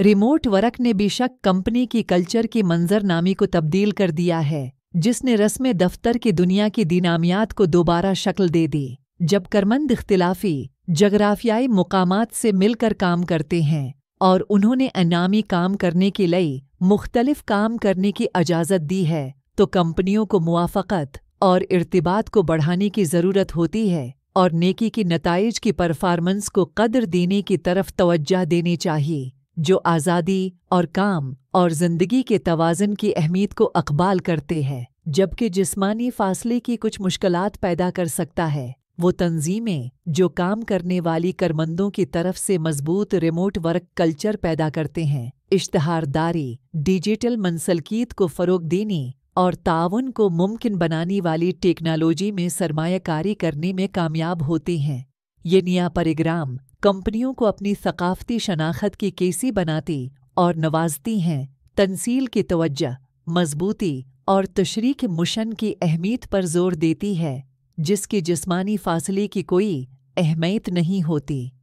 remote work ने बेशक company की कल्चर की मंजरनामी को तब्दील कर दिया है जिसने रस्म दफ्तर की दुनिया की दीनामियात को दोबारा शक्ल दे दी जब करमंद इख्तिलाफी जगराफियाई मुकाम से मिलकर काम करते हैं और उन्होंने अनामी काम करने के लिए मुख्तलिफ काम करने की इजाज़त दी है तो कंपनियों को मुआफ़त और इर्तबात को बढ़ाने की ज़रूरत होती है और नेकी के नतज की परफार्मेंस को कदर देने की तरफ तोज्जा देनी चाहिए जो आज़ादी और काम और जिंदगी के तोज़न की अहमियत को अकबाल करते हैं जबकि जिस्मानी फासले की कुछ मुश्किल पैदा कर सकता है वो तंजीमें जो काम करने वाली करमंदों की तरफ से मजबूत रिमोट वर्क कल्चर पैदा करते हैं इश्तहारदारी डिजिटल मनसलकीत को फ़रोग देने और ताउन को मुमकिन बनाने वाली टेक्नोलॉजी में सरमाकारी करने में कामयाब होते हैं ये निया परिग्राम कंपनियों को अपनी सकाफती शनाखत की केसी बनाती और नवाजती हैं तनसील की तोज्जा मजबूती और तशरी के मुशन की अहमियत पर जोर देती है जिसकी जिस्मानी फासले की कोई अहमियत नहीं होती